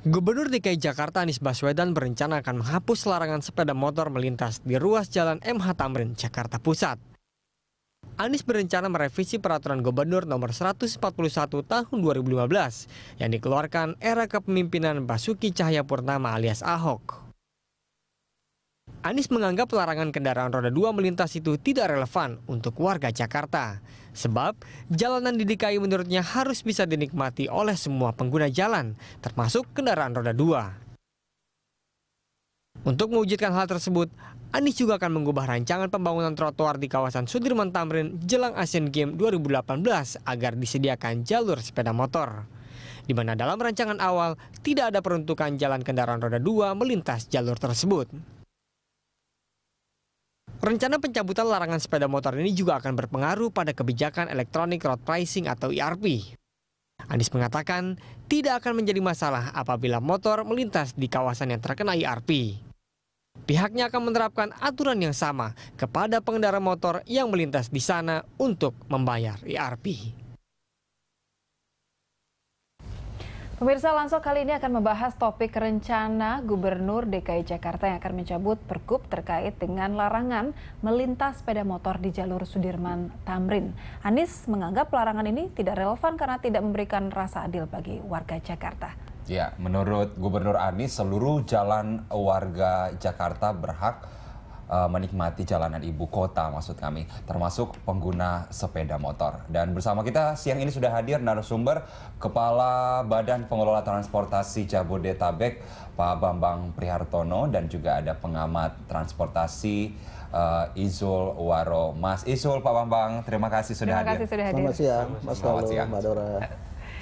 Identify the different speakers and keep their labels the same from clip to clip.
Speaker 1: Gubernur DKI Jakarta Anies Baswedan berencana akan menghapus larangan sepeda motor melintas di ruas jalan MH Tamrin, Jakarta Pusat. Anies berencana merevisi peraturan gubernur nomor 141 tahun 2015 yang dikeluarkan era kepemimpinan Basuki Cahayapurnama alias Ahok. Anies menganggap larangan kendaraan roda dua melintas itu tidak relevan untuk warga Jakarta. Sebab jalanan di DKI menurutnya harus bisa dinikmati oleh semua pengguna jalan, termasuk kendaraan roda dua. Untuk mewujudkan hal tersebut, Anies juga akan mengubah rancangan pembangunan trotoar di kawasan Sudirman Tamrin jelang Asian Games 2018 agar disediakan jalur sepeda motor. Di mana dalam rancangan awal tidak ada peruntukan jalan kendaraan roda dua melintas jalur tersebut. Rencana pencabutan larangan sepeda motor ini juga akan berpengaruh pada kebijakan Electronic Road Pricing atau ERP. Anies mengatakan tidak akan menjadi masalah apabila motor melintas di kawasan yang terkena ERP. Pihaknya akan menerapkan aturan yang sama kepada pengendara motor yang melintas di sana untuk membayar ERP.
Speaker 2: Pemirsa Langsung kali ini akan membahas topik rencana Gubernur DKI Jakarta yang akan mencabut pergub terkait dengan larangan melintas sepeda motor di jalur Sudirman Tamrin. Anies menganggap larangan ini tidak relevan karena tidak memberikan rasa adil bagi warga Jakarta.
Speaker 3: Ya, menurut Gubernur Anies, seluruh jalan warga Jakarta berhak Eh, menikmati jalanan ibu kota maksud kami, termasuk pengguna sepeda motor. Dan bersama kita siang ini sudah hadir narasumber Kepala Badan Pengelola Transportasi Jabodetabek Pak Bambang Prihartono dan juga ada pengamat transportasi uh, Izul Waro. Mas Izul, Pak Bambang, terima kasih sudah terima hadir. Terima kasih sudah hadir.
Speaker 2: Selamat siang, Mas Selamat
Speaker 4: Mbak Dora.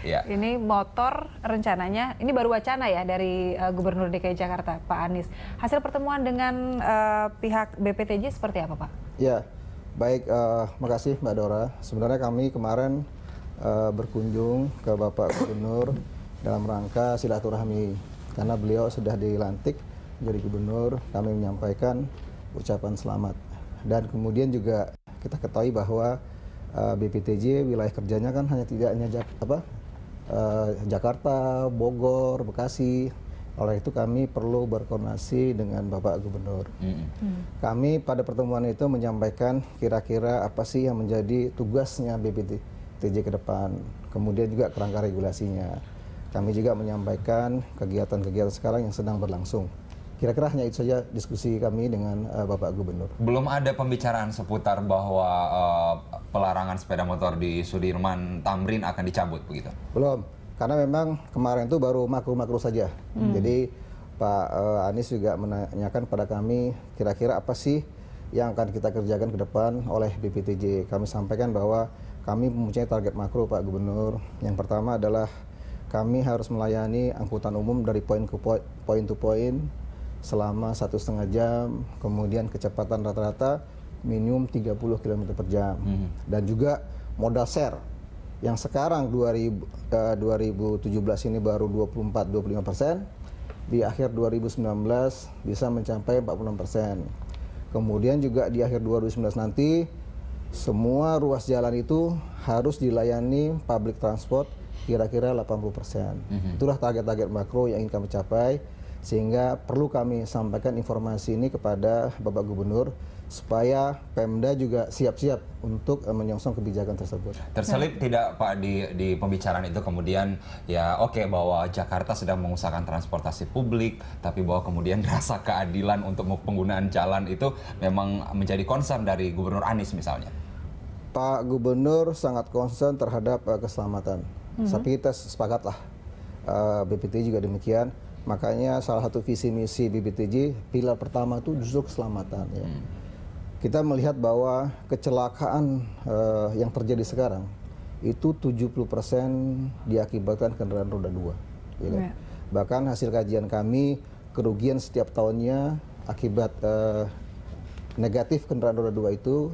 Speaker 4: Ya.
Speaker 2: Ini motor rencananya, ini baru wacana ya dari uh, Gubernur DKI Jakarta, Pak Anies. Hasil pertemuan dengan uh, pihak BPTJ seperti apa, Pak?
Speaker 4: Ya, baik. Uh, makasih Mbak Dora. Sebenarnya kami kemarin uh, berkunjung ke Bapak Gubernur dalam rangka silaturahmi karena beliau sudah dilantik menjadi gubernur kami menyampaikan ucapan selamat dan kemudian juga kita ketahui bahwa uh, BPTJ wilayah kerjanya kan hanya tidak hanya apa eh, Jakarta, Bogor, Bekasi. Oleh itu kami perlu berkoordinasi dengan Bapak Gubernur. -hmm. Kami pada pertemuan itu menyampaikan kira-kira apa sih yang menjadi tugasnya BPTJ ke depan. Kemudian juga kerangka regulasinya. Kami juga menyampaikan kegiatan-kegiatan sekarang yang sedang berlangsung. Kira-kira hanya itu saja diskusi kami dengan uh, Bapak Gubernur.
Speaker 3: Belum ada pembicaraan seputar bahwa uh, pelarangan sepeda motor di Sudirman Tamrin akan dicabut begitu?
Speaker 4: Belum, karena memang kemarin itu baru makro-makro saja. Hmm. Jadi Pak uh, Anies juga menanyakan pada kami kira-kira apa sih yang akan kita kerjakan ke depan oleh BPTJ. Kami sampaikan bahwa kami mempunyai target makro Pak Gubernur. Yang pertama adalah kami harus melayani angkutan umum dari poin ke poin, poin to poin selama satu setengah jam, kemudian kecepatan rata-rata minimum 30 km per jam. Hmm. Dan juga modal share yang sekarang 2000, eh, 2017 ini baru 24-25 persen, di akhir 2019 bisa mencapai 46 persen. Kemudian juga di akhir 2019 nanti semua ruas jalan itu harus dilayani public transport kira-kira 80 persen. Hmm. Itulah target-target makro yang ingin kami capai sehingga perlu kami sampaikan informasi ini kepada Bapak Gubernur supaya Pemda juga siap-siap untuk eh, menyongsong kebijakan tersebut.
Speaker 3: Terselip tidak Pak di, di pembicaraan itu kemudian ya oke okay, bahwa Jakarta sedang mengusahakan transportasi publik, tapi bahwa kemudian rasa keadilan untuk penggunaan jalan itu memang menjadi concern dari Gubernur Anies misalnya.
Speaker 4: Pak Gubernur sangat concern terhadap uh, keselamatan. Mm -hmm. Tapi kita sepakatlah uh, eh, BPT juga demikian Makanya salah satu visi misi BBTJ pilar pertama itu justru keselamatan ya. Hmm. Kita melihat bahwa kecelakaan uh, yang terjadi sekarang itu 70% diakibatkan kendaraan roda dua. Ya, kan? ya Bahkan hasil kajian kami kerugian setiap tahunnya akibat uh, negatif kendaraan roda dua itu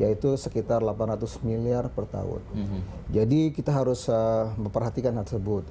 Speaker 4: yaitu sekitar 800 miliar per tahun. Mm -hmm. Jadi kita harus uh, memperhatikan hal tersebut.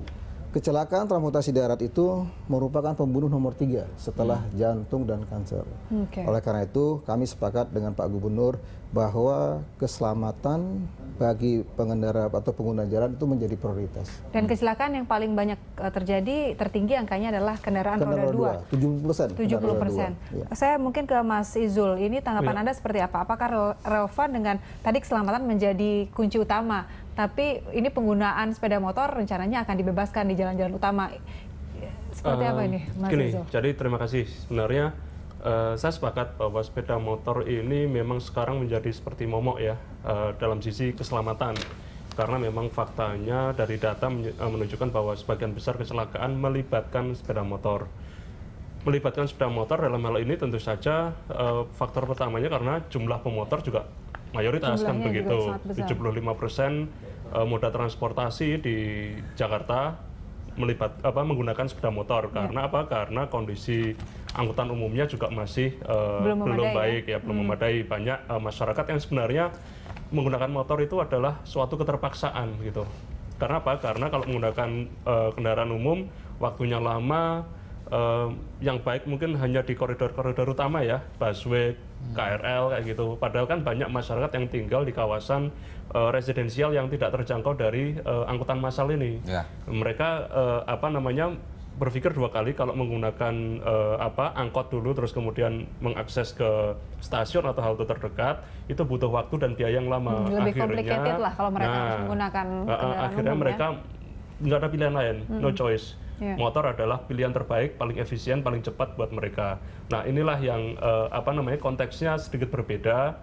Speaker 4: Kecelakaan transportasi darat itu merupakan pembunuh nomor tiga setelah hmm. jantung dan kanker. Okay. Oleh karena itu, kami sepakat dengan Pak Gubernur bahwa keselamatan bagi pengendara atau pengguna jalan itu menjadi prioritas.
Speaker 2: Dan kecelakaan yang paling banyak e, terjadi tertinggi angkanya adalah kendaraan, kendaraan roda
Speaker 4: 2. 70 persen. 70 persen. Ya.
Speaker 2: Saya mungkin ke Mas Izul, ini tanggapan ya. Anda seperti apa? Apakah relevan dengan tadi keselamatan menjadi kunci utama, tapi ini penggunaan sepeda motor rencananya akan dibebaskan di jalan-jalan utama.
Speaker 1: Seperti uh, apa ehm, ini Mas gini, Izul?
Speaker 5: Jadi terima kasih. Sebenarnya Eh, saya sepakat bahwa sepeda motor ini memang sekarang menjadi seperti momok ya uh, dalam sisi keselamatan karena memang faktanya dari data eh, menunjukkan bahwa sebagian besar kecelakaan melibatkan sepeda motor. Melibatkan sepeda motor dalam hal ini tentu saja uh, faktor pertamanya karena jumlah pemotor juga mayoritas kan Jumlahnya kan begitu. 75 persen uh, moda transportasi di Jakarta melibat apa menggunakan sepeda motor ya. apa? Karena kondisi angkutan umumnya juga masih uh, belum, belum ya? baik ya, ya belum hmm. memadai banyak uh, masyarakat yang sebenarnya menggunakan motor itu adalah suatu keterpaksaan gitu karena apa karena kalau menggunakan uh, kendaraan umum waktunya lama uh, yang baik mungkin hanya di koridor-koridor utama ya busway hmm. KRL kayak gitu padahal kan banyak masyarakat yang tinggal di kawasan uh, residensial yang tidak terjangkau dari uh, angkutan massal ini yeah. mereka uh, apa namanya berpikir dua kali kalau menggunakan uh, apa angkot dulu terus kemudian mengakses ke stasiun atau halte terdekat itu butuh waktu dan biaya yang lama. Hmm, lebih akhirnya, lah kalau mereka nah, harus
Speaker 2: menggunakan uh, uh, akhirnya umum, ya. mereka
Speaker 5: nggak ada pilihan lain, hmm. no choice. Yeah. Motor adalah pilihan terbaik, paling efisien, paling cepat buat mereka. Nah inilah yang uh, apa namanya konteksnya sedikit berbeda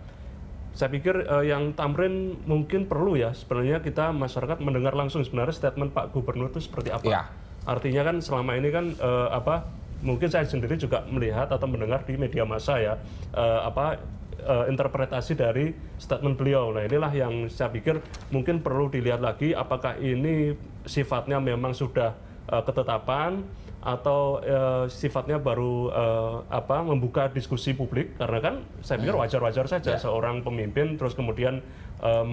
Speaker 5: saya pikir uh, yang Tamrin mungkin perlu ya sebenarnya kita masyarakat mendengar langsung sebenarnya statement Pak Gubernur itu seperti apa. Ya. Artinya kan selama ini kan uh, apa mungkin saya sendiri juga melihat atau mendengar di media massa ya uh, apa uh, interpretasi dari statement beliau. Nah, inilah yang saya pikir mungkin perlu dilihat lagi apakah ini sifatnya memang sudah uh, ketetapan atau uh, sifatnya baru uh, apa membuka diskusi publik karena kan saya pikir hmm. wajar-wajar saja yeah. seorang pemimpin terus kemudian Eh,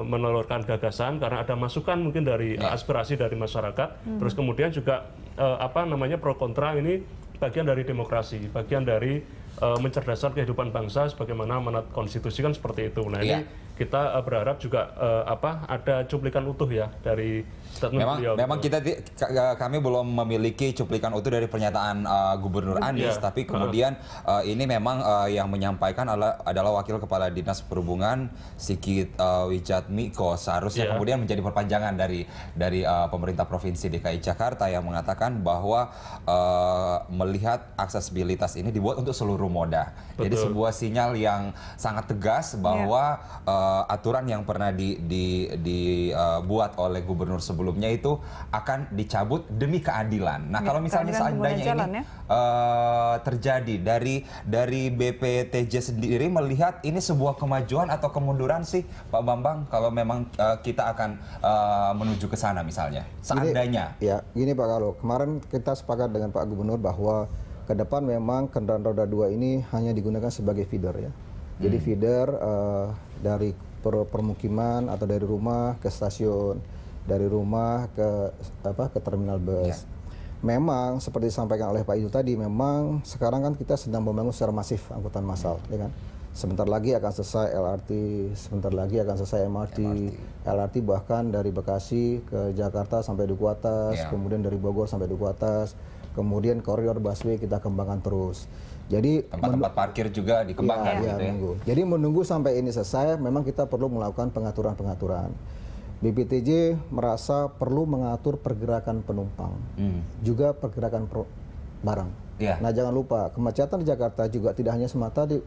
Speaker 5: menelurkan gagasan karena ada masukan mungkin dari ya. aspirasi dari masyarakat. Hmm. Terus kemudian juga eh, apa namanya pro kontra ini bagian dari demokrasi, bagian dari uh, mencerdaskan kehidupan bangsa sebagaimana menat konstitusi kan seperti itu. Nah, yeah. kita uh, berharap juga uh, apa ada cuplikan utuh ya dari statement memang, beliau. Memang gitu.
Speaker 3: kita kami belum memiliki cuplikan utuh dari pernyataan uh, Gubernur iya. Anies, yeah. tapi kemudian uh, ini memang uh, yang menyampaikan adalah, adalah wakil kepala Dinas Perhubungan Sikit uh, Wijat Miko seharusnya yeah. kemudian menjadi perpanjangan dari dari uh, pemerintah provinsi DKI Jakarta yang mengatakan bahwa uh, melihat aksesibilitas ini dibuat untuk seluruh moda. Betul. Jadi sebuah sinyal yang sangat tegas iya. bahwa yeah. uh, aturan yang pernah dibuat di, di, uh, oleh gubernur sebelumnya itu akan dicabut demi keadilan. Nah, iya, kalau misalnya seandainya jalan, ini ya? uh, terjadi dari dari BPTJ sendiri melihat ini sebuah kemajuan atau kemunduran sih, Pak Bambang, kalau memang uh, kita akan uh, menuju ke sana misalnya. Seandainya.
Speaker 4: Gini, ya, gini Pak Kalau. Kemarin kita sepakat dengan Pak Gubernur bahwa ke depan memang kendaraan roda dua ini hanya digunakan sebagai feeder ya. Jadi hmm. feeder uh, dari per permukiman atau dari rumah ke stasiun, dari rumah ke apa ke terminal bus. Ya. memang seperti disampaikan oleh Pak Ijo tadi, memang sekarang kan kita sedang membangun secara masif angkutan massal, ya, ya kan? Sebentar lagi akan selesai LRT, sebentar lagi akan selesai MRT, MRT, LRT bahkan dari Bekasi ke Jakarta sampai Duku Atas, ya. kemudian dari Bogor sampai Duku Atas, Kemudian koridor busway kita kembangkan terus. Jadi tempat-tempat
Speaker 3: parkir juga dikembangkan ya, gitu ya.
Speaker 4: Jadi menunggu sampai ini selesai memang kita perlu melakukan pengaturan-pengaturan. BPTJ merasa perlu mengatur pergerakan penumpang, hmm. juga pergerakan per barang. Ya. Nah jangan lupa kemacetan di Jakarta juga tidak hanya semata di,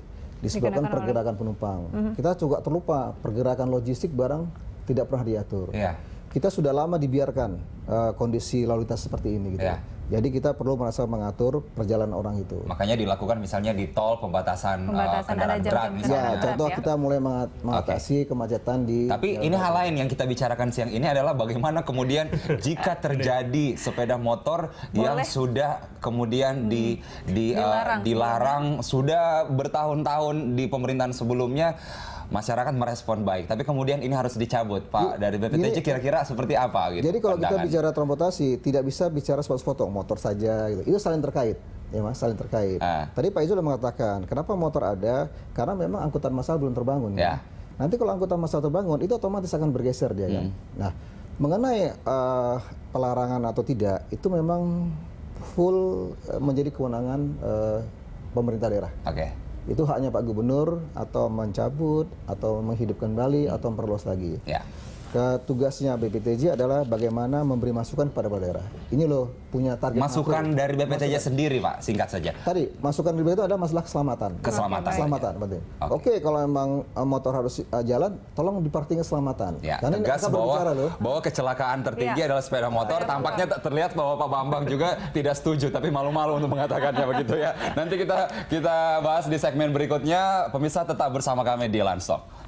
Speaker 4: disebabkan pergerakan penumpang. Mm -hmm. Kita juga terlupa pergerakan logistik barang tidak pernah diatur. Yeah. Kita sudah lama dibiarkan uh, kondisi lalu lintas seperti ini. Gitu. Yeah. Jadi kita perlu merasa mengatur perjalanan orang itu.
Speaker 3: Makanya dilakukan misalnya di tol pembatasan, uh, pembatasan uh, kendaraan berat. Misalnya. Ya, contoh ya. kita
Speaker 4: mulai mengatasi okay. kemacetan di. Tapi ini hal lain
Speaker 3: yang kita bicarakan siang ini adalah bagaimana kemudian jika terjadi sepeda motor Boleh. yang sudah kemudian di, hmm. di dilarang, uh, dilarang sudah bertahun-tahun di pemerintahan sebelumnya masyarakat merespon baik. Tapi kemudian ini harus dicabut, Pak. Dari BPTJ kira-kira seperti apa gitu. Jadi kalau pandangan. kita bicara
Speaker 4: transportasi tidak bisa bicara sepatu foto motor saja gitu. Itu saling terkait. Ya mas, saling terkait. Uh. Tadi Pak Izu sudah mengatakan, kenapa motor ada? Karena memang angkutan massal belum terbangun. Yeah. Kan? Ya. Nanti kalau angkutan massal terbangun, itu otomatis akan bergeser dia kan? hmm. kan. Nah, mengenai uh, pelarangan atau tidak, itu memang full eh, menjadi kewenangan uh, pemerintah daerah. Oke. Okay itu haknya pak gubernur atau mencabut atau menghidupkan bali atau memperluas lagi ya tugasnya BPTJ adalah bagaimana memberi masukan pada daerah. Ini loh punya target. Masukan makro. dari BPTJ masukan. sendiri,
Speaker 3: Pak, singkat saja.
Speaker 4: Tadi masukan BPTJ itu ada masalah keselamatan. Keselamatan. Keselamatan ya. penting. Oke, okay. okay, kalau emang eh, motor harus uh, jalan, tolong diparting keselamatan. Ya, Karena tegas bahwa, loh.
Speaker 3: bahwa kecelakaan tertinggi ya. adalah sepeda motor. ya, Tampaknya ya. terlihat bahwa Pak Bambang juga tidak setuju, tapi malu-malu untuk mengatakannya begitu ya. Nanti kita kita bahas di segmen berikutnya. Pemirsa tetap bersama kami di Lansok.